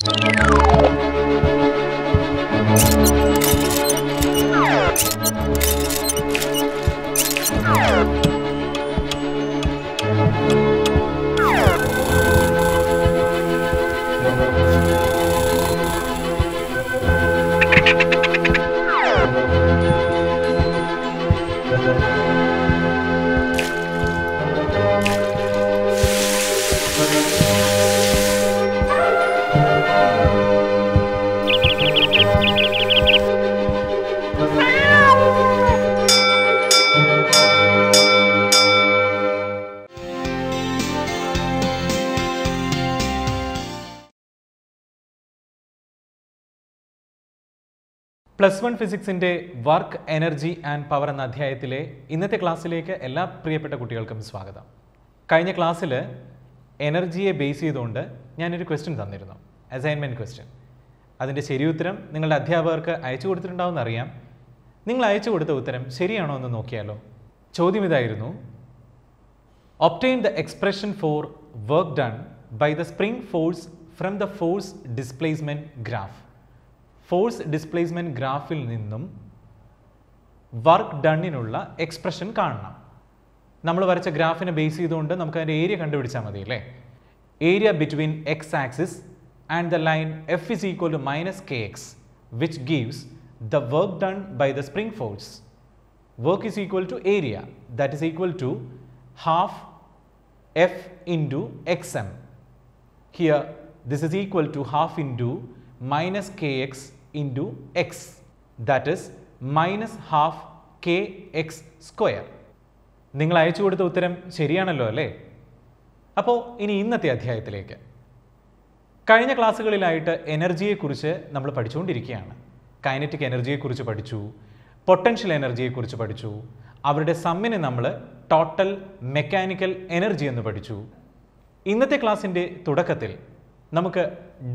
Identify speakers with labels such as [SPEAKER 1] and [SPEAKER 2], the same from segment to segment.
[SPEAKER 1] Thank you. Plus one ഫിസിക്സിൻ്റെ work energy and power എന്ന അധ്യായത്തിലെ ഇന്നത്തെ ക്ലാസ്സിലേക്ക് എല്ലാ പ്രിയപ്പെട്ട കുട്ടികൾക്കും സ്വാഗതം കഴിഞ്ഞ ക്ലാസ്സിൽ എനർജിയെ ബേസ് ചെയ്തുകൊണ്ട് ഞാനൊരു ക്വസ്റ്റ്യൻ തന്നിരുന്നു അസൈൻമെൻറ്റ് ക്വസ്റ്റ്യൻ അതിൻ്റെ ശരി ഉത്തരം നിങ്ങളുടെ അധ്യാപകർക്ക് അയച്ചു കൊടുത്തിട്ടുണ്ടാവുമെന്ന് അറിയാം നിങ്ങൾ അയച്ചു കൊടുത്ത ഉത്തരം ശരിയാണോ എന്ന് നോക്കിയാലോ ചോദ്യം ഇതായിരുന്നു obtain the expression for work done by the spring force from the force displacement graph force displacement graph il ninnum work done in inulla expression kaanana nammal varacha graph ine base cheyidond namukku adare area kandupidichamadi le area between x axis and the line f is equal to minus kx which gives the work done by the spring force work is equal to area that is equal to half f into xm here this is equal to half into minus kx into x that is minus half K X square നിങ്ങൾ അയച്ചു കൊടുത്ത ഉത്തരം ശരിയാണല്ലോ അല്ലേ അപ്പോൾ ഇനി ഇന്നത്തെ അധ്യായത്തിലേക്ക് കഴിഞ്ഞ ക്ലാസ്സുകളിലായിട്ട് എനർജിയെക്കുറിച്ച് നമ്മൾ പഠിച്ചുകൊണ്ടിരിക്കുകയാണ് കൈനറ്റിക് എനർജിയെക്കുറിച്ച് പഠിച്ചു പൊട്ടൻഷ്യൽ എനർജിയെക്കുറിച്ച് പഠിച്ചു അവരുടെ സമ്മിന് നമ്മൾ ടോട്ടൽ മെക്കാനിക്കൽ എനർജി എന്ന് പഠിച്ചു ഇന്നത്തെ ക്ലാസ്സിൻ്റെ തുടക്കത്തിൽ നമുക്ക്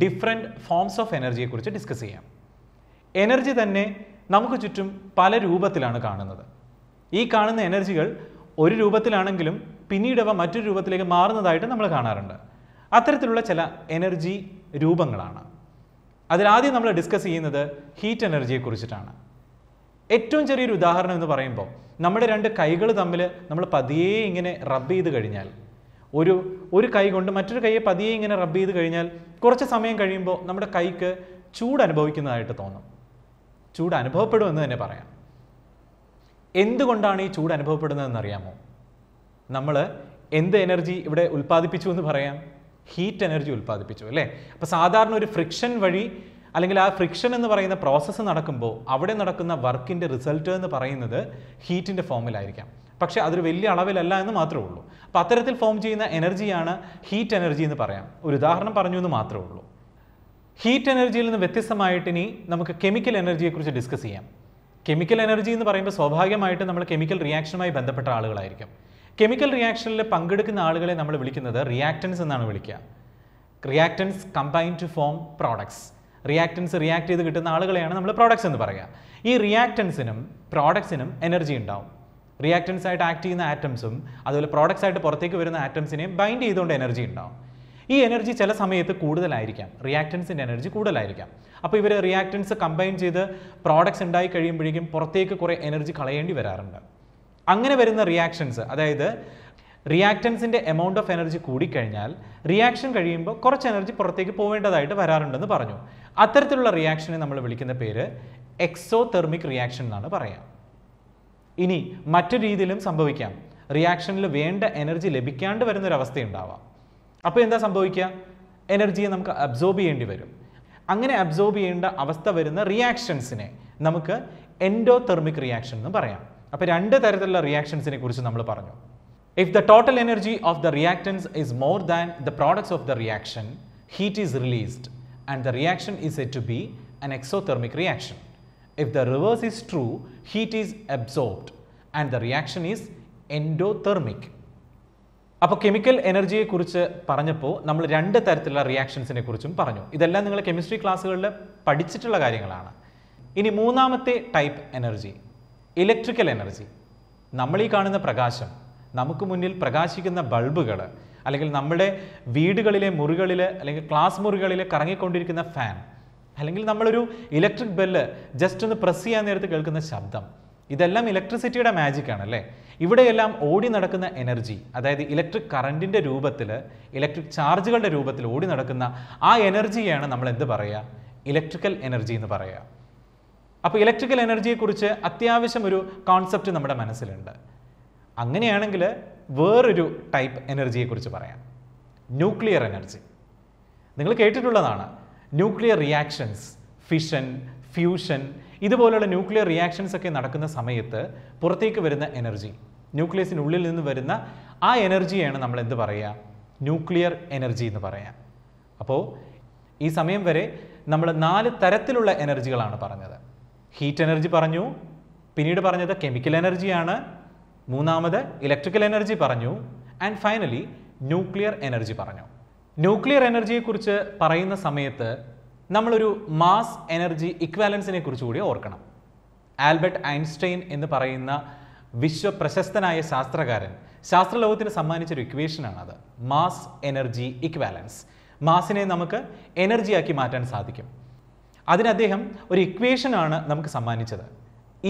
[SPEAKER 1] ഡിഫറെൻറ്റ് ഫോംസ് ഓഫ് എനർജിയെക്കുറിച്ച് ഡിസ്കസ് ചെയ്യാം എനർജി തന്നെ നമുക്ക് ചുറ്റും പല രൂപത്തിലാണ് കാണുന്നത് ഈ കാണുന്ന എനർജികൾ ഒരു രൂപത്തിലാണെങ്കിലും പിന്നീട് അവ മറ്റൊരു രൂപത്തിലേക്ക് മാറുന്നതായിട്ട് നമ്മൾ കാണാറുണ്ട് അത്തരത്തിലുള്ള ചില എനർജി രൂപങ്ങളാണ് അതിലാദ്യം നമ്മൾ ഡിസ്കസ് ചെയ്യുന്നത് ഹീറ്റ് കുറിച്ചിട്ടാണ് ഏറ്റവും ചെറിയൊരു ഉദാഹരണം എന്ന് പറയുമ്പോൾ നമ്മുടെ രണ്ട് കൈകൾ തമ്മിൽ നമ്മൾ പതിയെ ഇങ്ങനെ റബ്ബ് ചെയ്ത് കഴിഞ്ഞാൽ ഒരു ഒരു കൈ കൊണ്ട് മറ്റൊരു കൈയെ പതിയെ ഇങ്ങനെ റബ്ബ് ചെയ്ത് കഴിഞ്ഞാൽ കുറച്ച് സമയം കഴിയുമ്പോൾ നമ്മുടെ കൈക്ക് ചൂട് അനുഭവിക്കുന്നതായിട്ട് തോന്നും ചൂട് അനുഭവപ്പെടുമെന്ന് തന്നെ പറയാം എന്തുകൊണ്ടാണ് ഈ ചൂട് അനുഭവപ്പെടുന്നതെന്ന് അറിയാമോ നമ്മൾ എന്ത് എനർജി ഇവിടെ ഉൽപ്പാദിപ്പിച്ചു എന്ന് പറയാം ഹീറ്റ് എനർജി ഉൽപ്പാദിപ്പിച്ചു അല്ലേ അപ്പോൾ സാധാരണ ഒരു ഫ്രിക്ഷൻ വഴി അല്ലെങ്കിൽ ആ ഫ്രിക്ഷൻ എന്ന് പറയുന്ന പ്രോസസ്സ് നടക്കുമ്പോൾ അവിടെ നടക്കുന്ന വർക്കിൻ്റെ റിസൾട്ട് എന്ന് പറയുന്നത് ഹീറ്റിൻ്റെ ഫോമിലായിരിക്കാം പക്ഷേ അതൊരു വലിയ അളവിലല്ല എന്ന് മാത്രമേ ഉള്ളൂ അപ്പോൾ അത്തരത്തിൽ ഫോം ചെയ്യുന്ന എനർജിയാണ് ഹീറ്റ് എനർജി എന്ന് പറയാം ഒരു ഉദാഹരണം പറഞ്ഞു എന്ന് മാത്രമേ ഉള്ളൂ ഹീറ്റ് എനർജിയിൽ നിന്ന് വ്യത്യസ്തമായിട്ട് ഇനി നമുക്ക് കെമിക്കൽ എനർജിയെക്കുറിച്ച് ഡിസ്കസ് ചെയ്യാം കെമിക്കൽ എനർജി എന്ന് പറയുമ്പോൾ സ്വാഭാവികമായിട്ട് നമ്മൾ കെമിക്കൽ റിയാക്ഷനുമായി ബന്ധപ്പെട്ട ആളുകളായിരിക്കും കെമിക്കൽ റിയാക്ഷനിൽ പങ്കെടുക്കുന്ന ആളുകളെ നമ്മൾ വിളിക്കുന്നത് റിയാക്റ്റൻസ് എന്നാണ് വിളിക്കുക reactants combine to form products reactants react ചെയ്ത് കിട്ടുന്ന ആളുകളെയാണ് നമ്മൾ പ്രോഡക്ട്സ് എന്ന് പറയുക ഈ റിയാക്റ്റൻസിനും പ്രോഡക്ട്സിനും എനർജി ഉണ്ടാവും റിയാക്റ്റൻസ് ആയിട്ട് ആക്ട് ചെയ്യുന്ന ആറ്റംസും അതുപോലെ പ്രോഡക്ട്സ് ആയിട്ട് പുറത്തേക്ക് വരുന്ന ആറ്റംസിനെയും ബൈൻഡ് ചെയ്തുകൊണ്ട് എനർജി ഉണ്ടാവും ഈ എനർജി ചില സമയത്ത് കൂടുതലായിരിക്കാം റിയാക്റ്റൻസിൻ്റെ എനർജി കൂടുതലായിരിക്കാം അപ്പോൾ ഇവർ റിയാക്റ്റൻസ് കമ്പൈൻ ചെയ്ത് പ്രോഡക്ട്സ് ഉണ്ടായി കഴിയുമ്പോഴേക്കും പുറത്തേക്ക് കുറേ എനർജി കളയേണ്ടി വരാറുണ്ട് അങ്ങനെ വരുന്ന റിയാക്ഷൻസ് അതായത് റിയാക്റ്റൻസിൻ്റെ എമൗണ്ട് ഓഫ് എനർജി കൂടിക്കഴിഞ്ഞാൽ റിയാക്ഷൻ കഴിയുമ്പോൾ കുറച്ച് എനർജി പുറത്തേക്ക് പോവേണ്ടതായിട്ട് വരാറുണ്ടെന്ന് പറഞ്ഞു അത്തരത്തിലുള്ള റിയാക്ഷനെ നമ്മൾ വിളിക്കുന്ന പേര് എക്സോ തെർമിക് റിയാക്ഷൻ എന്നാണ് പറയാം ഇനി മറ്റു രീതിയിലും സംഭവിക്കാം റിയാക്ഷനിൽ വേണ്ട എനർജി ലഭിക്കാണ്ട് വരുന്നൊരവസ്ഥയുണ്ടാവാം അപ്പോൾ എന്താ സംഭവിക്കുക എനർജിയെ നമുക്ക് അബ്സോർബ് ചെയ്യേണ്ടി വരും അങ്ങനെ അബ്സോർബ് ചെയ്യേണ്ട അവസ്ഥ വരുന്ന റിയാക്ഷൻസിനെ നമുക്ക് എൻഡോതെർമിക് റിയാക്ഷൻ എന്ന് പറയാം അപ്പോൾ രണ്ട് തരത്തിലുള്ള റിയാക്ഷൻസിനെ കുറിച്ച് നമ്മൾ പറഞ്ഞു if the total energy of the reactants is more than the products of the reaction heat is released and the reaction is said to be thermic reaction if the reverse reverse true heat is absorbed and the reaction is endothermic അപ്പോൾ chemical എനർജിയെക്കുറിച്ച് പറഞ്ഞപ്പോൾ നമ്മൾ രണ്ട് തരത്തിലുള്ള റിയാക്ഷൻസിനെ കുറിച്ചും പറഞ്ഞു ഇതെല്ലാം നിങ്ങൾ കെമിസ്ട്രി ക്ലാസ്സുകളിൽ പഠിച്ചിട്ടുള്ള കാര്യങ്ങളാണ് ഇനി മൂന്നാമത്തെ ടൈപ്പ് എനർജി ഇലക്ട്രിക്കൽ എനർജി നമ്മൾ ഈ കാണുന്ന പ്രകാശം നമുക്ക് മുന്നിൽ പ്രകാശിക്കുന്ന ബൾബുകൾ അല്ലെങ്കിൽ നമ്മുടെ വീടുകളിലെ മുറികളിൽ അല്ലെങ്കിൽ ക്ലാസ് മുറികളിൽ കറങ്ങിക്കൊണ്ടിരിക്കുന്ന ഫാൻ അല്ലെങ്കിൽ നമ്മളൊരു ഇലക്ട്രിക് ബെല്ല് ജസ്റ്റ് ഒന്ന് പ്രസ് ചെയ്യാൻ നേരത്ത് കേൾക്കുന്ന ശബ്ദം ഇതെല്ലാം ഇലക്ട്രിസിറ്റിയുടെ മാജിക് ആണല്ലേ ഇവിടെയെല്ലാം ഓടി നടക്കുന്ന എനർജി അതായത് ഇലക്ട്രിക് കറണ്ടിൻ്റെ രൂപത്തിൽ ഇലക്ട്രിക് ചാർജുകളുടെ രൂപത്തിൽ ഓടി നടക്കുന്ന ആ എനർജിയാണ് നമ്മൾ എന്ത് പറയുക ഇലക്ട്രിക്കൽ എനർജി എന്ന് പറയുക അപ്പോൾ ഇലക്ട്രിക്കൽ എനർജിയെക്കുറിച്ച് അത്യാവശ്യം ഒരു കോൺസെപ്റ്റ് നമ്മുടെ മനസ്സിലുണ്ട് അങ്ങനെയാണെങ്കിൽ വേറൊരു ടൈപ്പ് എനർജിയെക്കുറിച്ച് പറയാം ന്യൂക്ലിയർ എനർജി നിങ്ങൾ കേട്ടിട്ടുള്ളതാണ് ന്യൂക്ലിയർ റിയാക്ഷൻസ് ഫിഷൻ ഫ്യൂഷൻ ഇതുപോലുള്ള ന്യൂക്ലിയർ റിയാക്ഷൻസ് ഒക്കെ നടക്കുന്ന സമയത്ത് പുറത്തേക്ക് വരുന്ന എനർജി ന്യൂക്ലിയസിനുള്ളിൽ നിന്ന് വരുന്ന ആ എനർജിയാണ് നമ്മൾ എന്ത് പറയുക ന്യൂക്ലിയർ എനർജി എന്ന് പറയാം അപ്പോൾ ഈ സമയം വരെ നമ്മൾ നാല് തരത്തിലുള്ള എനർജികളാണ് പറഞ്ഞത് ഹീറ്റ് എനർജി പറഞ്ഞു പിന്നീട് പറഞ്ഞത് കെമിക്കൽ എനർജിയാണ് മൂന്നാമത് ഇലക്ട്രിക്കൽ എനർജി പറഞ്ഞു ആൻഡ് ഫൈനലി ന്യൂക്ലിയർ എനർജി പറഞ്ഞു ന്യൂക്ലിയർ എനർജിയെക്കുറിച്ച് പറയുന്ന സമയത്ത് നമ്മളൊരു മാസ് എനർജി ഇക്വാലൻസിനെ കുറിച്ച് കൂടി ഓർക്കണം ആൽബർട്ട് ഐൻസ്റ്റൈൻ എന്ന് പറയുന്ന വിശ്വപ്രശസ്തനായ ശാസ്ത്രകാരൻ ശാസ്ത്രലോകത്തിന് സമ്മാനിച്ചൊരു അത് മാസ് എനർജി ഇക്വാലൻസ് മാസിനെ നമുക്ക് എനർജിയാക്കി മാറ്റാൻ സാധിക്കും അതിന് അദ്ദേഹം ഒരു ഇക്വേഷനാണ് നമുക്ക് സമ്മാനിച്ചത്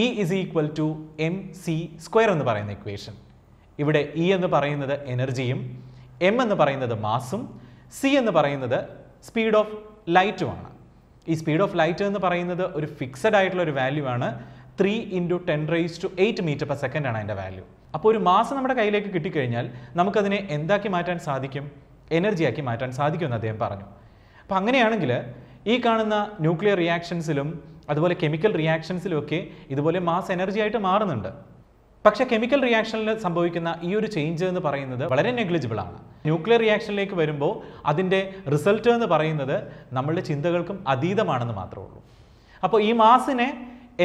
[SPEAKER 1] E is equal to M C square എന്ന് പറയുന്ന ഇക്വേഷൻ ഇവിടെ ഇ e എന്ന് പറയുന്നത് എനർജിയും എം എന്ന് പറയുന്നത് മാസും സി എന്ന് പറയുന്നത് സ്പീഡ് ഓഫ് ലൈറ്റുമാണ് ഈ സ്പീഡ് ഓഫ് ലൈറ്റ് എന്ന് പറയുന്നത് ഒരു ഫിക്സഡ് ആയിട്ടുള്ള ഒരു വാല്യൂ ആണ് three into ten raise to eight metre per second ആണ് അതിൻ്റെ വാല്യൂ അപ്പോൾ ഒരു മാസം നമ്മുടെ കയ്യിലേക്ക് കിട്ടിക്കഴിഞ്ഞാൽ നമുക്കതിനെ എന്താക്കി മാറ്റാൻ സാധിക്കും എനർജിയാക്കി മാറ്റാൻ സാധിക്കുമെന്ന് അദ്ദേഹം പറഞ്ഞു അപ്പോൾ അങ്ങനെയാണെങ്കിൽ ഈ കാണുന്ന ന്യൂക്ലിയർ റിയാക്ഷൻസിലും അതുപോലെ കെമിക്കൽ റിയാക്ഷൻസിലും ഒക്കെ ഇതുപോലെ മാസ് എനർജി ആയിട്ട് മാറുന്നുണ്ട് പക്ഷേ കെമിക്കൽ റിയാക്ഷനിൽ സംഭവിക്കുന്ന ഈ ഒരു ചേഞ്ച് എന്ന് പറയുന്നത് വളരെ നെഗ്ലിജിബിൾ ആണ് ന്യൂക്ലിയർ റിയാക്ഷനിലേക്ക് വരുമ്പോൾ അതിൻ്റെ റിസൾട്ട് എന്ന് പറയുന്നത് നമ്മളുടെ ചിന്തകൾക്കും അതീതമാണെന്ന് മാത്രമേ ഉള്ളൂ അപ്പോൾ ഈ മാസിനെ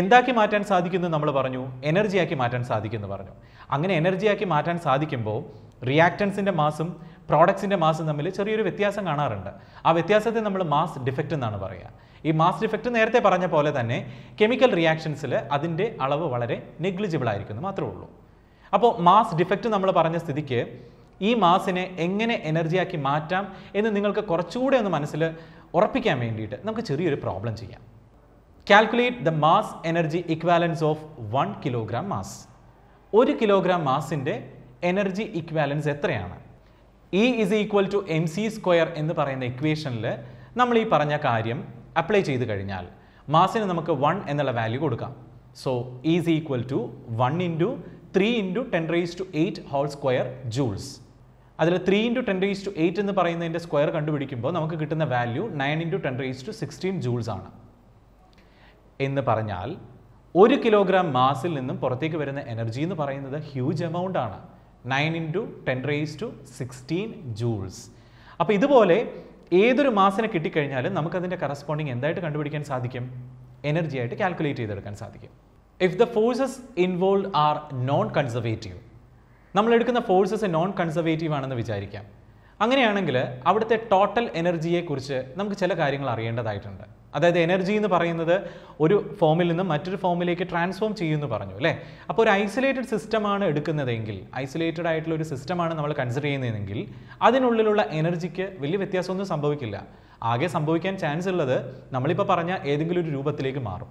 [SPEAKER 1] എന്താക്കി മാറ്റാൻ സാധിക്കുന്നു നമ്മൾ പറഞ്ഞു എനർജിയാക്കി മാറ്റാൻ എന്ന് പറഞ്ഞു അങ്ങനെ എനർജിയാക്കി മാറ്റാൻ സാധിക്കുമ്പോൾ റിയാക്ടൻസിൻ്റെ മാസും പ്രോഡക്ട്സിൻ്റെ മാസും തമ്മിൽ ചെറിയൊരു വ്യത്യാസം കാണാറുണ്ട് ആ വ്യത്യാസത്തെ നമ്മൾ മാസ് ഡിഫക്റ്റ് എന്നാണ് പറയുക ഈ മാസ് ഡിഫക്റ്റ് നേരത്തെ പറഞ്ഞ പോലെ തന്നെ കെമിക്കൽ റിയാക്ഷൻസിൽ അതിൻ്റെ അളവ് വളരെ നെഗ്ലിജിബിൾ ആയിരിക്കുന്നു മാത്രമേ ഉള്ളൂ അപ്പോൾ മാസ് ഡിഫക്റ്റ് നമ്മൾ പറഞ്ഞ സ്ഥിതിക്ക് ഈ മാസിനെ എങ്ങനെ എനർജിയാക്കി മാറ്റാം എന്ന് നിങ്ങൾക്ക് കുറച്ചുകൂടെ ഒന്ന് മനസ്സിൽ ഉറപ്പിക്കാൻ വേണ്ടിയിട്ട് നമുക്ക് ചെറിയൊരു പ്രോബ്ലം ചെയ്യാം calculate the mass energy equivalence of one kilogram mass ഒരു കിലോഗ്രാം മാസിൻ്റെ എനർജി ഇക്വാലൻസ് എത്രയാണ് E is equal to M C square എന്ന് പറയുന്ന ഇക്വേഷനിൽ നമ്മൾ ഈ പറഞ്ഞ കാര്യം അപ്ലൈ ചെയ്ത് കഴിഞ്ഞാൽ മാസിന് നമുക്ക് വൺ എന്നുള്ള വാല്യൂ കൊടുക്കാം so is equal to one into three into ten raise to eight whole square joules അതിൽ three into ten raise to eight എന്ന് പറയുന്നതിൻ്റെ സ്ക്വയർ കണ്ടുപിടിക്കുമ്പോൾ നമുക്ക് കിട്ടുന്ന value nine into ten raise to sixteen joules ആണ് എന്ന് പറഞ്ഞാൽ ഒരു കിലോഗ്രാം മാസിൽ നിന്നും പുറത്തേക്ക് വരുന്ന എനർജി എന്ന് പറയുന്നത് ഹ്യൂജ് എമൗണ്ട് ആണ് nine into ten raise to sixteen joules അപ്പോൾ ഇതുപോലെ ഏതൊരു മാസിനെ കിട്ടിക്കഴിഞ്ഞാലും നമുക്കതിൻ്റെ കറസ്പോണ്ടിങ് എന്തായിട്ട് കണ്ടുപിടിക്കാൻ സാധിക്കും എനർജി ആയിട്ട് കാൽക്കുലേറ്റ് ചെയ്തെടുക്കാൻ സാധിക്കും if the forces involve are non conservative നമ്മൾ എടുക്കുന്ന ഫോഴ്സസ് നോൺ കൺസർവേറ്റീവ് ആണെന്ന് വിചാരിക്കാം അങ്ങനെയാണെങ്കിൽ അവിടുത്തെ ടോട്ടൽ എനർജിയെക്കുറിച്ച് നമുക്ക് ചില കാര്യങ്ങൾ അറിയേണ്ടതായിട്ടുണ്ട് അതായത് എനർജി എന്ന് പറയുന്നത് ഒരു ഫോമിൽ നിന്ന് മറ്റൊരു ഫോമിലേക്ക് ട്രാൻസ്ഫോം ചെയ്യുമെന്ന് പറഞ്ഞു അല്ലേ അപ്പോൾ ഒരു ഐസൊലേറ്റഡ് സിസ്റ്റമാണ് എടുക്കുന്നതെങ്കിൽ ഐസൊലേറ്റഡ് ആയിട്ടുള്ള ഒരു സിസ്റ്റമാണ് നമ്മൾ കൺസിഡർ ചെയ്യുന്നതെങ്കിൽ അതിനുള്ളിലുള്ള എനർജിക്ക് വലിയ വ്യത്യാസമൊന്നും സംഭവിക്കില്ല ആകെ സംഭവിക്കാൻ ചാൻസ് ഉള്ളത് നമ്മളിപ്പോൾ പറഞ്ഞ ഏതെങ്കിലും ഒരു രൂപത്തിലേക്ക് മാറും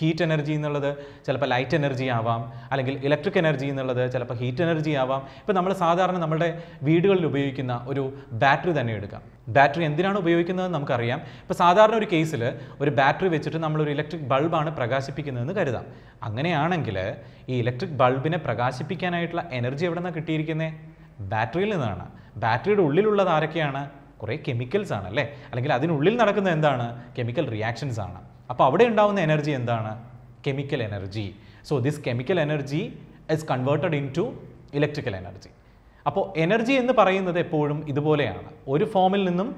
[SPEAKER 1] ഹീറ്റ് എനർജി എന്നുള്ളത് ചിലപ്പോൾ ലൈറ്റ് എനർജി ആവാം അല്ലെങ്കിൽ ഇലക്ട്രിക് എനർജി എന്നുള്ളത് ചിലപ്പോൾ ഹീറ്റ് എനർജി ആവാം ഇപ്പോൾ നമ്മൾ സാധാരണ നമ്മുടെ വീടുകളിൽ ഉപയോഗിക്കുന്ന ഒരു ബാറ്ററി തന്നെ എടുക്കാം ബാറ്ററി എന്തിനാണ് ഉപയോഗിക്കുന്നത് നമുക്കറിയാം ഇപ്പോൾ സാധാരണ ഒരു കേസിൽ ഒരു ബാറ്ററി വെച്ചിട്ട് നമ്മളൊരു ഇലക്ട്രിക് ബൾബാണ് പ്രകാശിപ്പിക്കുന്നതെന്ന് കരുതാം അങ്ങനെയാണെങ്കിൽ ഈ ഇലക്ട്രിക് ബൾബിനെ പ്രകാശിപ്പിക്കാനായിട്ടുള്ള എനർജി എവിടെ നിന്നാണ് കിട്ടിയിരിക്കുന്നത് ബാറ്ററിയിൽ നിന്നാണ് ബാറ്ററിയുടെ ഉള്ളിലുള്ളത് ആരൊക്കെയാണ് കുറേ കെമിക്കൽസ് ആണ് അല്ലേ അല്ലെങ്കിൽ അതിനുള്ളിൽ നടക്കുന്ന എന്താണ് കെമിക്കൽ റിയാക്ഷൻസ് ആണ് അപ്പോൾ അവിടെ ഉണ്ടാവുന്ന എനർജി എന്താണ് chemical energy so this chemical energy is converted into electrical energy അപ്പോൾ എനർജി എന്ന് പറയുന്നത് എപ്പോഴും ഇതുപോലെയാണ് ഒരു ഫോമിൽ നിന്നും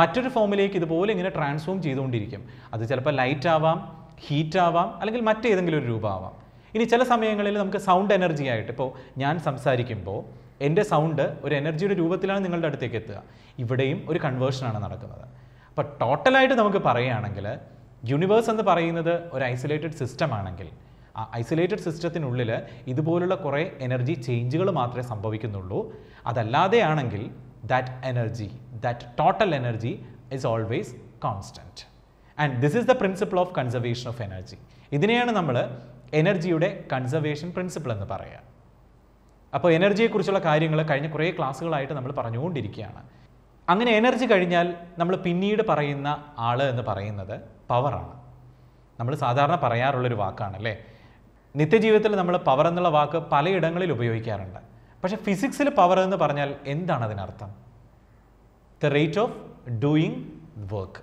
[SPEAKER 1] മറ്റൊരു ഫോമിലേക്ക് ഇതുപോലെ ഇങ്ങനെ ട്രാൻസ്ഫോം ചെയ്തുകൊണ്ടിരിക്കും അത് ചിലപ്പോൾ ലൈറ്റ് ആവാം ഹീറ്റ് ആവാം അല്ലെങ്കിൽ മറ്റേതെങ്കിലും ഒരു രൂപമാവാം ഇനി ചില സമയങ്ങളിൽ നമുക്ക് സൗണ്ട് എനർജി ആയിട്ട് ഇപ്പോൾ ഞാൻ സംസാരിക്കുമ്പോൾ എൻ്റെ സൗണ്ട് ഒരു എനർജിയുടെ രൂപത്തിലാണ് നിങ്ങളുടെ അടുത്തേക്ക് എത്തുക ഇവിടെയും ഒരു കൺവേർഷനാണ് നടക്കുന്നത് അപ്പോൾ ടോട്ടലായിട്ട് നമുക്ക് പറയുകയാണെങ്കിൽ യൂണിവേഴ്സ് എന്ന് പറയുന്നത് ഒരു ഐസൊലേറ്റഡ് സിസ്റ്റം ആണെങ്കിൽ ആ ഐസൊലേറ്റഡ് സിസ്റ്റത്തിനുള്ളിൽ ഇതുപോലുള്ള കുറേ എനർജി ചേഞ്ചുകൾ മാത്രമേ സംഭവിക്കുന്നുള്ളൂ അതല്ലാതെയാണെങ്കിൽ that energy that total energy is always constant and this is the principle of conservation of energy ഇതിനെയാണ് നമ്മൾ എനർജിയുടെ കൺസർവേഷൻ പ്രിൻസിപ്പിൾ എന്ന് പറയുക അപ്പോൾ എനർജിയെക്കുറിച്ചുള്ള കാര്യങ്ങൾ കഴിഞ്ഞ കുറേ ക്ലാസ്സുകളായിട്ട് നമ്മൾ പറഞ്ഞുകൊണ്ടിരിക്കുകയാണ് അങ്ങനെ എനർജി കഴിഞ്ഞാൽ നമ്മൾ പിന്നീട് പറയുന്ന ആൾ എന്ന് പറയുന്നത് പവറാണ് നമ്മൾ സാധാരണ പറയാറുള്ളൊരു വാക്കാണല്ലേ നിത്യജീവിതത്തിൽ നമ്മൾ പവർ എന്നുള്ള വാക്ക് പലയിടങ്ങളിൽ ഉപയോഗിക്കാറുണ്ട് പക്ഷേ ഫിസിക്സിൽ പവർ എന്ന് പറഞ്ഞാൽ എന്താണ് അതിനർത്ഥം the rate of doing work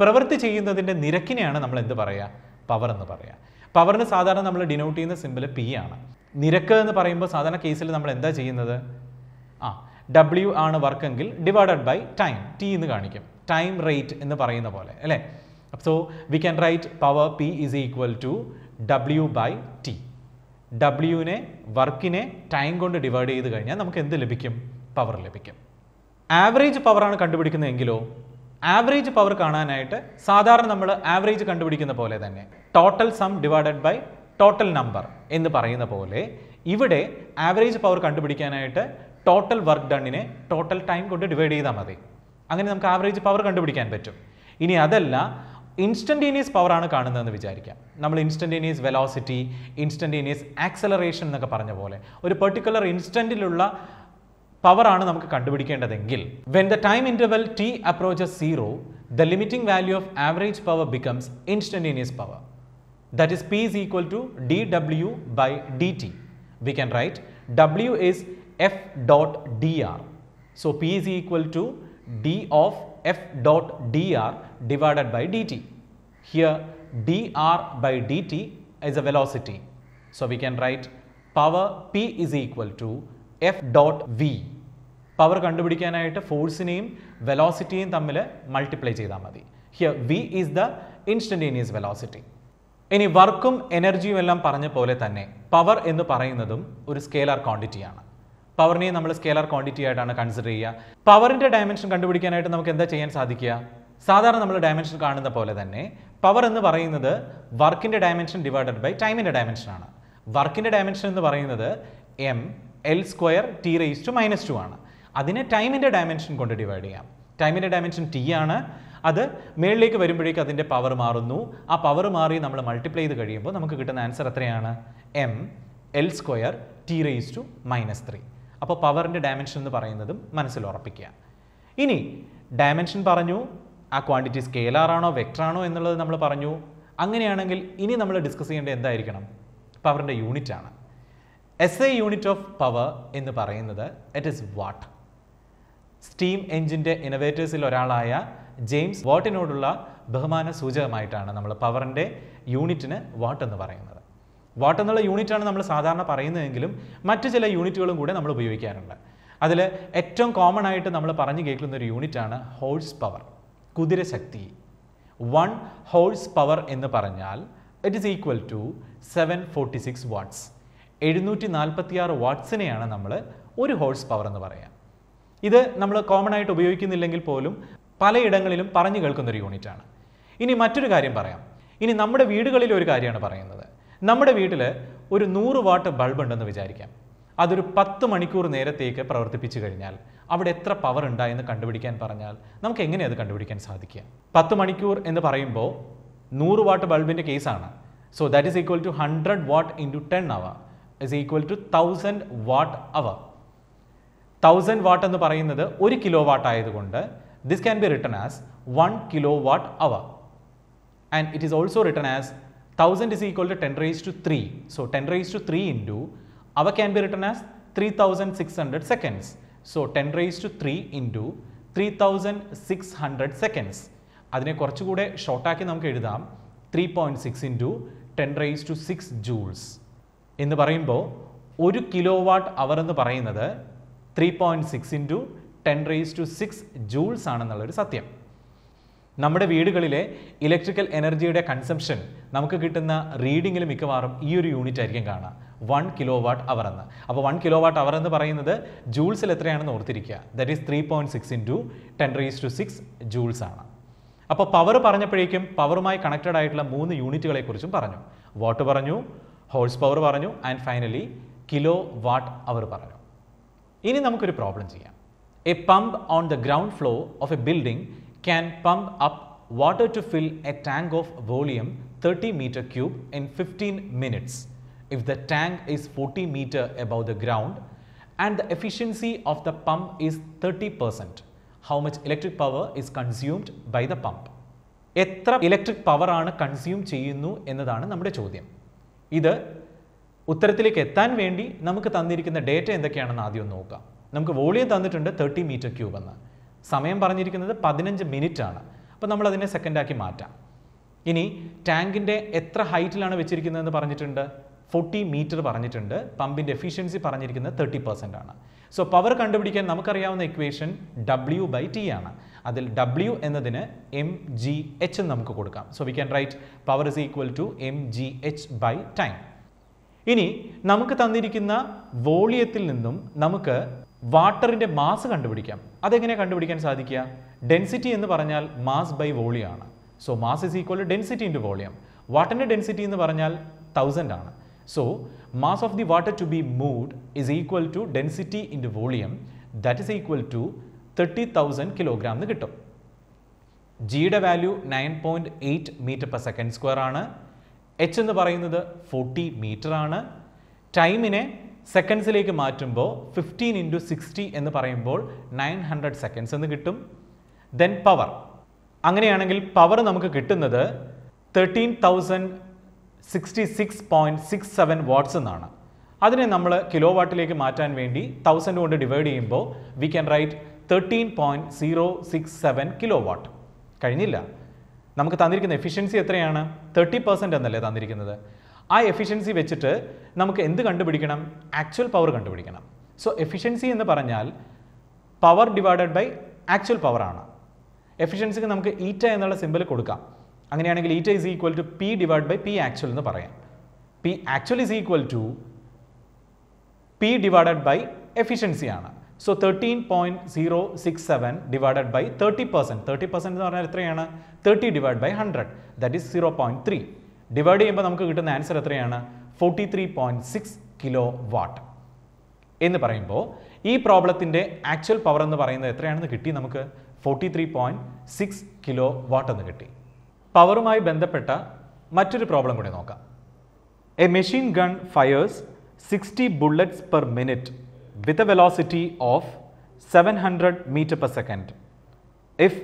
[SPEAKER 1] പ്രവൃത്തി ചെയ്യുന്നതിൻ്റെ നിരക്കിനെയാണ് നമ്മൾ എന്ത് പറയുക പവർ എന്ന് പറയുക പവറിന് സാധാരണ നമ്മൾ ഡിനോട്ട് ചെയ്യുന്ന സിമ്പിൾ പി ആണ് നിരക്ക് എന്ന് പറയുമ്പോൾ സാധാരണ കേസിൽ നമ്മൾ എന്താ ചെയ്യുന്നത് ആ ഡബ്ല്യു ആണ് വർക്കെങ്കിൽ ഡിവൈഡഡ് ബൈ ടൈം ടി എന്ന് കാണിക്കും ടൈം റേറ്റ് എന്ന് പറയുന്ന പോലെ അല്ലേ so we can write power P is equal to W by T ഡബ്ല്യുവിനെ വർക്കിനെ ടൈം കൊണ്ട് ഡിവൈഡ് ചെയ്ത് കഴിഞ്ഞാൽ നമുക്ക് എന്ത് ലഭിക്കും പവർ ലഭിക്കും ആവറേജ് പവറാണ് കണ്ടുപിടിക്കുന്നതെങ്കിലോ ആവറേജ് പവർ കാണാനായിട്ട് സാധാരണ നമ്മൾ ആവറേജ് കണ്ടുപിടിക്കുന്ന പോലെ തന്നെ total sum divided by total number എന്ന് പറയുന്ന പോലെ ഇവിടെ ആവറേജ് പവർ കണ്ടുപിടിക്കാനായിട്ട് ടോട്ടൽ വർക്ക് ഡണ്ണിനെ ടോട്ടൽ ടൈം കൊണ്ട് ഡിവൈഡ് ചെയ്താൽ മതി അങ്ങനെ നമുക്ക് ആവറേജ് പവർ കണ്ടുപിടിക്കാൻ പറ്റും ഇനി അതല്ല ഇൻസ്റ്റൻറ്റേനിയസ് പവറാണ് കാണുന്നതെന്ന് വിചാരിക്കാം നമ്മൾ ഇൻസ്റ്റൻറ്റേനിയസ് വെലോസിറ്റി ഇൻസ്റ്റൻറ്റേനിയസ് ആക്സലറേഷൻ എന്നൊക്കെ പറഞ്ഞ പോലെ ഒരു പെർട്ടിക്കുലർ ഇൻസ്റ്റൻറ്റിലുള്ള പവറാണ് നമുക്ക് കണ്ടുപിടിക്കേണ്ടതെങ്കിൽ when the time interval T approaches zero the limiting value of average power becomes instantaneous power that is P is equal to D W by D T we can write W is f dot dr. So, P is equal to d of f dot dr divided by dt. Here dr by dt is a velocity. So, we can write power P is equal to f dot v. Power കണ്ടുപിടിക്കാനായിട്ട് ഫോഴ്സിനെയും വെലോസിറ്റിയും തമ്മിൽ multiply ചെയ്താൽ മതി here V is the instantaneous velocity ഇനി വർക്കും എനർജിയും എല്ലാം പറഞ്ഞ പോലെ തന്നെ പവർ എന്ന് പറയുന്നതും ഒരു സ്കേലർ ക്വാണ്ടിറ്റിയാണ് പവറിനെ നമ്മൾ സ്കേലർ ക്വാണ്ടിറ്റി ആയിട്ടാണ് കൺസിഡർ ചെയ്യുക പവറിൻ്റെ ഡയമെൻഷൻ കണ്ടുപിടിക്കാനായിട്ട് നമുക്ക് എന്താ ചെയ്യാൻ സാധിക്കുക സാധാരണ നമ്മൾ ഡയമെൻഷൻ കാണുന്ന പോലെ തന്നെ പവർ എന്ന് പറയുന്നത് വർക്കിൻ്റെ ഡയമെൻഷൻ ഡിവൈഡഡ് ബൈ ടൈമിൻ്റെ ഡയമെൻഷനാണ് വർക്കിൻ്റെ ഡയമെൻഷൻ എന്ന് പറയുന്നത് M L square T raise to minus two ആണ് അതിനെ ടൈമിൻ്റെ ഡയമെൻഷൻ കൊണ്ട് ഡിവൈഡ് ചെയ്യാം ടൈമിൻ്റെ ഡയമെൻഷൻ ടി ആണ് അത് മേളിലേക്ക് വരുമ്പോഴേക്ക് അതിൻ്റെ പവർ മാറുന്നു ആ പവർ മാറി നമ്മൾ മൾട്ടിപ്ലൈ ചെയ്ത് കഴിയുമ്പോൾ നമുക്ക് കിട്ടുന്ന ആൻസർ എത്രയാണ് M L square T raise to minus three അപ്പോൾ പവറിൻ്റെ ഡയമെൻഷൻ എന്ന് പറയുന്നതും മനസ്സിൽ ഉറപ്പിക്കുക ഇനി ഡയമെൻഷൻ പറഞ്ഞു ആ ക്വാണ്ടിറ്റി സ്കെയിലാറാണോ വെക്ടറാണോ എന്നുള്ളത് നമ്മൾ പറഞ്ഞു അങ്ങനെയാണെങ്കിൽ ഇനി നമ്മൾ ഡിസ്കസ് ചെയ്യേണ്ട എന്തായിരിക്കണം പവറിൻ്റെ യൂണിറ്റാണ് S A unit of power എന്ന് പറയുന്നത് ഇറ്റ് ഇസ് വാട്ട് സ്റ്റീം എഞ്ചിൻ്റെ ഇനോവേറ്റേഴ്സിൽ ഒരാളായ ജെയിംസ് വാട്ടിനോടുള്ള ബഹുമാന സൂചകമായിട്ടാണ് നമ്മൾ പവറിൻ്റെ യൂണിറ്റിന് വാട്ട് എന്ന് പറയുന്നത് വാട്ട് എന്നുള്ള യൂണിറ്റാണ് നമ്മൾ സാധാരണ പറയുന്നതെങ്കിലും മറ്റ് ചില യൂണിറ്റുകളും കൂടെ നമ്മൾ ഉപയോഗിക്കാറുണ്ട് അതിൽ ഏറ്റവും കോമൺ ആയിട്ട് നമ്മൾ പറഞ്ഞു കേൾക്കുന്ന ഒരു യൂണിറ്റാണ് ഹോഴ്സ് പവർ കുതിരശക്തി വൺ ഹോഴ്സ് പവർ എന്ന് പറഞ്ഞാൽ it is equal to seven forty six watts എഴുന്നൂറ്റി നാൽപ്പത്തിയാറ് വാട്ട്സിനെയാണ് നമ്മൾ ഒരു ഹോഴ്സ് പവർ എന്ന് പറയാം ഇത് നമ്മൾ കോമൺ ആയിട്ട് ഉപയോഗിക്കുന്നില്ലെങ്കിൽ പോലും പലയിടങ്ങളിലും പറഞ്ഞു കേൾക്കുന്നൊരു യൂണിറ്റാണ് ഇനി മറ്റൊരു കാര്യം പറയാം ഇനി നമ്മുടെ വീടുകളിൽ ഒരു കാര്യമാണ് പറയുന്നത് നമ്മുടെ വീട്ടിൽ ഒരു നൂറ് വാട്ട് ബൾബ് ഉണ്ടെന്ന് വിചാരിക്കാം അതൊരു പത്ത് മണിക്കൂർ നേരത്തേക്ക് പ്രവർത്തിപ്പിച്ചു കഴിഞ്ഞാൽ അവിടെ എത്ര പവർ ഉണ്ടായെന്ന് കണ്ടുപിടിക്കാൻ പറഞ്ഞാൽ നമുക്ക് എങ്ങനെ അത് കണ്ടുപിടിക്കാൻ സാധിക്കുക പത്ത് മണിക്കൂർ എന്ന് പറയുമ്പോൾ നൂറ് വാട്ട് ബൾബിൻ്റെ കേസാണ് so that is equal to hundred watt into ten hour is equal to thousand watt hour thousand watt എന്ന് പറയുന്നത് ഒരു കിലോ വാട്ട് ആയതുകൊണ്ട് this can be written as one kilo watt hour and it is also written as two is equal to 10 raised to 3. So 10 raised to 3 into thousand can be written as 3600 seconds. So 10 raised to 3 into 3600 seconds. അതിനെ കുറച്ചുകൂടെ ഷോർട്ടാക്കി നമുക്ക് എഴുതാം three point six into ten raise to six joules എന്ന് പറയുമ്പോൾ ഒരു kilo watt hour എന്ന് പറയുന്നത് three point six into ten raise to six joules ആണെന്നുള്ളൊരു സത്യം നമ്മുടെ വീടുകളിലെ ഇലക്ട്രിക്കൽ എനർജിയുടെ കൺസംഷൻ നമുക്ക് കിട്ടുന്ന റീഡിങ്ങിൽ മിക്കവാറും ഈ ഒരു യൂണിറ്റ് ആയിരിക്കും കാണുക വൺ കിലോ വാട്ട് അവർ എന്ന് അപ്പോൾ വൺ കിലോ വാട്ട് അവർ എന്ന് പറയുന്നത് ജൂൾസിൽ എത്രയാണെന്ന് ഓർത്തിരിക്കുക that is three point six into ten raise to six joules ആണ് അപ്പോൾ പവർ പറഞ്ഞപ്പോഴേക്കും പവറുമായി കണക്റ്റഡ് ആയിട്ടുള്ള മൂന്ന് യൂണിറ്റുകളെക്കുറിച്ചും പറഞ്ഞു വാട്ട് പറഞ്ഞു ഹോഴ്സ് പവർ പറഞ്ഞു and finally kilo watt hour പറഞ്ഞു ഇനി നമുക്കൊരു പ്രോബ്ലം ചെയ്യാം a pump on the ground floor of a building can pump up water to fill a tank of volume 30 meter cube in 15 minutes if the tank is 40 meter above the ground and the efficiency of the pump is 30 percent. How much electric power is consumed by the pump? etra electric power aanu consume ചെയ്യുന്നു എന്നതാണ് നമ്മുടെ ചോദ്യം ഇത് ഉത്തരത്തിലേക്ക് എത്താൻ vendi namukku thannirikkunna data എന്തൊക്കെയാണെന്ന് ആദ്യം nokka namukku volume thannittunde 30 meter cube എന്ന് സമയം പറഞ്ഞിരിക്കുന്നത് പതിനഞ്ച് മിനിറ്റാണ് അപ്പോൾ നമ്മളതിനെ സെക്കൻഡാക്കി മാറ്റാം ഇനി ടാങ്കിൻ്റെ എത്ര ഹൈറ്റിലാണ് വെച്ചിരിക്കുന്നതെന്ന് പറഞ്ഞിട്ടുണ്ട് ഫോർട്ടി മീറ്റർ പറഞ്ഞിട്ടുണ്ട് പമ്പിൻ്റെ എഫിഷ്യൻസി പറഞ്ഞിരിക്കുന്നത് തേർട്ടി പെർസെൻ്റ് ആണ് സോ പവർ കണ്ടുപിടിക്കാൻ നമുക്കറിയാവുന്ന ഇക്വേഷൻ ഡബ്ല്യു ബൈ ടി ആണ് അതിൽ ഡബ്ല്യു എന്നതിന് എം ജി എച്ച് എന്ന് നമുക്ക് കൊടുക്കാം so we can write power is equal to M G H by time ഇനി നമുക്ക് തന്നിരിക്കുന്ന വോളിയത്തിൽ നിന്നും നമുക്ക് വാട്ടറിൻ്റെ മാസ് കണ്ടുപിടിക്കാം അതെങ്ങനെ കണ്ടുപിടിക്കാൻ സാധിക്കുക ഡെൻസിറ്റി എന്ന് പറഞ്ഞാൽ മാസ് ബൈ വോളിയം ആണ് so mass is equal to density into volume വാട്ടറിൻ്റെ ഡെൻസിറ്റി എന്ന് പറഞ്ഞാൽ തൗസൻഡ് ആണ് so mass of the water to be moved is equal to density into volume that is equal to thirty thousand kilogram എന്ന് കിട്ടും ജിയുടെ value nine point eight metre per second square ആണ് H എന്ന് പറയുന്നത് forty metre ആണ് ടൈമിനെ സെക്കൻഡ്സിലേക്ക് മാറ്റുമ്പോൾ fifteen into sixty എന്ന് പറയുമ്പോൾ നയൻ ഹൺഡ്രഡ് സെക്കൻഡ്സ് എന്ന് കിട്ടും ദെൻ പവർ അങ്ങനെയാണെങ്കിൽ പവർ നമുക്ക് കിട്ടുന്നത് thirteen thousand sixty six point six seven watts എന്നാണ് അതിനെ നമ്മൾ കിലോ വാട്ടിലേക്ക് മാറ്റാൻ വേണ്ടി തൗസൻഡ് കൊണ്ട് ഡിവൈഡ് ചെയ്യുമ്പോൾ we can write thirteen point zero six seven kilo watt കഴിഞ്ഞില്ല നമുക്ക് തന്നിരിക്കുന്ന എഫിഷ്യൻസി എത്രയാണ് തേർട്ടി പെർസെൻ്റ് എന്നല്ലേ തന്നിരിക്കുന്നത് ആ എഫിഷ്യൻസി വെച്ചിട്ട് നമുക്ക് എന്ത് കണ്ടുപിടിക്കണം ആക്ച്വൽ പവർ കണ്ടുപിടിക്കണം സോ എഫിഷ്യൻസി എന്ന് പറഞ്ഞാൽ പവർ ഡിവൈഡഡ് ബൈ ആക്ച്വൽ പവറാണ് എഫിഷ്യൻസിക്ക് നമുക്ക് ഈറ്റ എന്നുള്ള സിമ്പിൾ കൊടുക്കാം അങ്ങനെയാണെങ്കിൽ eta is equal to P divide by P actual എന്ന് പറയാം P actual is equal to P divided by efficiency ആണ് so thirteen point zero six seven divided by thirty percent thirty percent എന്ന് പറഞ്ഞാൽ എത്രയാണ് thirty divide by hundred that is zero point three divide ചെയ്യുമ്പോൾ നമുക്ക് കിട്ടുന്ന answer എത്രയാണ് forty three point six kilo watt എന്ന് പറയുമ്പോൾ ഈ പ്രോബ്ലത്തിൻ്റെ ആക്ച്വൽ പവർ എന്ന് പറയുന്നത് എത്രയാണെന്ന് കിട്ടി നമുക്ക് forty three point six kilo watt എന്ന് കിട്ടി പവറുമായി ബന്ധപ്പെട്ട മറ്റൊരു പ്രോബ്ലം കൂടി നോക്കാം a machine gun fires sixty bullets per minute with a velocity of seven hundred metre per second if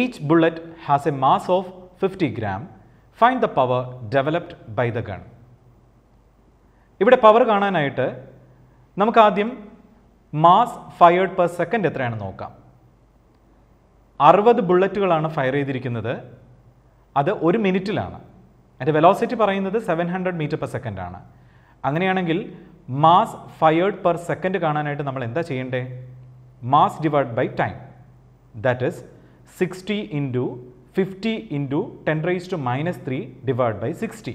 [SPEAKER 1] each bullet has a mass of fifty gram find the power developed by the gun ഇവിടെ power കാണാനായിട്ട് നമുക്കാദ്യം mass fired per second എത്രയാണെന്ന് നോക്കാം അറുപത് ബുള്ളറ്റുകളാണ് fire ചെയ്തിരിക്കുന്നത് അത് ഒരു മിനിറ്റിലാണ് അതിൻ്റെ വെലോസിറ്റി പറയുന്നത് seven hundred metre per second ആണ് അങ്ങനെയാണെങ്കിൽ മാസ് ഫയേർഡ് പെർ സെക്കൻഡ് കാണാനായിട്ട് നമ്മൾ എന്താ ചെയ്യേണ്ടേ mass divide by time that is sixty into fifty into ten raise to minus three divide by sixty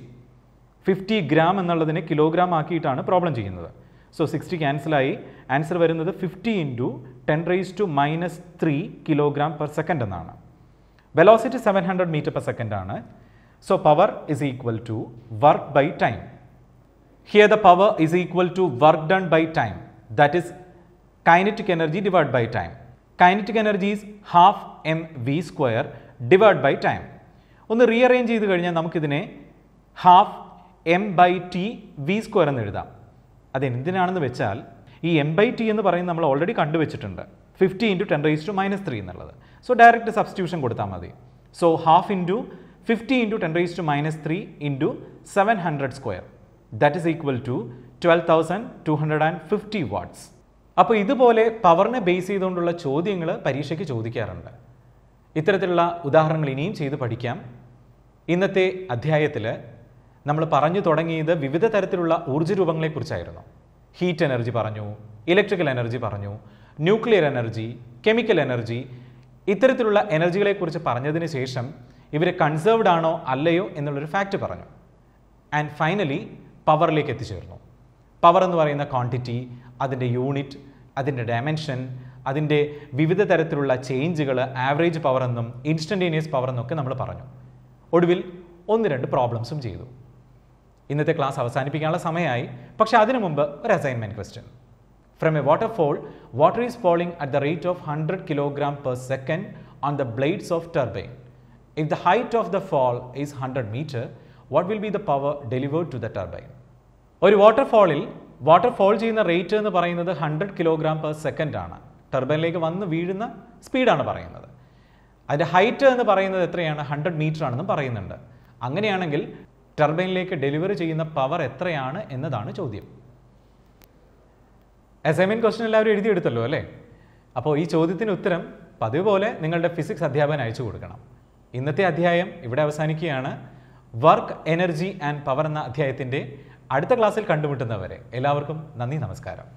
[SPEAKER 1] fifty gram എന്നുള്ളതിനെ കിലോഗ്രാം ആക്കിയിട്ടാണ് problem ചെയ്യുന്നത് so sixty ക്യാൻസലായി ആൻസർ വരുന്നത് fifty into ten raise to minus three kilogram per second എന്നാണ് velocity seven hundred metre per second ആണ് so power is equal to work by time here the power is equal to work done by time that is kinetic energy divide by time kinetic energy is half M V square divide by time ഒന്ന് rearrange ചെയ്ത് കഴിഞ്ഞാൽ നമുക്കിതിനെ half M by T V square എന്ന് എഴുതാം അതെന്തിനാണെന്ന് വെച്ചാൽ ഈ M by T എന്ന് പറയുന്നത് നമ്മൾ ഓൾറെഡി കണ്ടുവച്ചിട്ടുണ്ട് fifty into ten raise to minus three എന്നുള്ളത് സോ ഡയറക്റ്റ് സബ്സ്റ്റിറ്റ്യൂഷൻ കൊടുത്താൽ മതി so half into fifty into ten raise to minus three into seven hundred square that is equal to twelve thousand two hundred and fifty watts അപ്പോൾ ഇതുപോലെ പവറിനെ base ചെയ്തുകൊണ്ടുള്ള ചോദ്യങ്ങൾ പരീക്ഷയ്ക്ക് ചോദിക്കാറുണ്ട് ഇത്തരത്തിലുള്ള ഉദാഹരണങ്ങൾ ഇനിയും ചെയ്ത് പഠിക്കാം ഇന്നത്തെ അധ്യായത്തിൽ നമ്മൾ പറഞ്ഞു തുടങ്ങിയത് വിവിധ തരത്തിലുള്ള ഊർജ്ജ രൂപങ്ങളെക്കുറിച്ചായിരുന്നു ഹീറ്റ് എനർജി പറഞ്ഞു ഇലക്ട്രിക്കൽ എനർജി പറഞ്ഞു ന്യൂക്ലിയർ എനർജി കെമിക്കൽ എനർജി ഇത്തരത്തിലുള്ള എനർജികളെക്കുറിച്ച് പറഞ്ഞതിന് ശേഷം ഇവർ കൺസേർവ്ഡ് ആണോ അല്ലയോ എന്നുള്ളൊരു ഫാക്റ്റ് പറഞ്ഞു ആൻഡ് ഫൈനലി പവറിലേക്ക് എത്തിച്ചേർന്നു പവർ എന്ന് പറയുന്ന ക്വാണ്ടിറ്റി അതിൻ്റെ യൂണിറ്റ് അതിൻ്റെ ഡയമെൻഷൻ അതിൻ്റെ വിവിധ തരത്തിലുള്ള ചേഞ്ചുകൾ ആവറേജ് പവർ എന്നും ഇൻസ്റ്റൻറ്റേനിയസ് പവർ എന്നൊക്കെ നമ്മൾ പറഞ്ഞു ഒടുവിൽ ഒന്ന് രണ്ട് പ്രോബ്ലംസും ചെയ്തു ഇന്നത്തെ ക്ലാസ് അവസാനിപ്പിക്കാനുള്ള സമയമായി പക്ഷെ അതിനു മുമ്പ് ഒരു assignment question from a waterfall water is falling at the rate of hundred kilogram per second on the blades of turbine if the height of the fall is hundred metre what will be the power delivered to the turbine ഒരു വാട്ടർഫോളിൽ water fall ചെയ്യുന്ന rate എന്ന് പറയുന്നത് hundred kilogram per സെക്കൻഡാണ് ആണ് ടർബൈനിലേക്ക് വന്ന് വീഴുന്ന സ്പീഡാണ് പറയുന്നത് അതിൻ്റെ ഹൈറ്റ് എന്ന് പറയുന്നത് എത്രയാണ് ഹൺഡ്രഡ് മീറ്റർ ആണെന്നും പറയുന്നുണ്ട് അങ്ങനെയാണെങ്കിൽ ടർബൈനിലേക്ക് ഡെലിവറി ചെയ്യുന്ന പവർ എത്രയാണ് എന്നതാണ് ചോദ്യം അസൈൻമെൻറ്റ് ക്വസ്റ്റൻ എല്ലാവരും എഴുതിയെടുത്തല്ലോ അല്ലേ അപ്പോൾ ഈ ചോദ്യത്തിന് ഉത്തരം പതിവ് പോലെ നിങ്ങളുടെ ഫിസിക്സ് അധ്യാപകൻ അയച്ചു കൊടുക്കണം ഇന്നത്തെ അധ്യായം ഇവിടെ അവസാനിക്കുകയാണ് വർക്ക് എനർജി ആൻഡ് പവർ എന്ന അധ്യായത്തിൻ്റെ അടുത്ത ക്ലാസ്സിൽ കണ്ടുമുട്ടുന്നവരെ എല്ലാവർക്കും നന്ദി നമസ്കാരം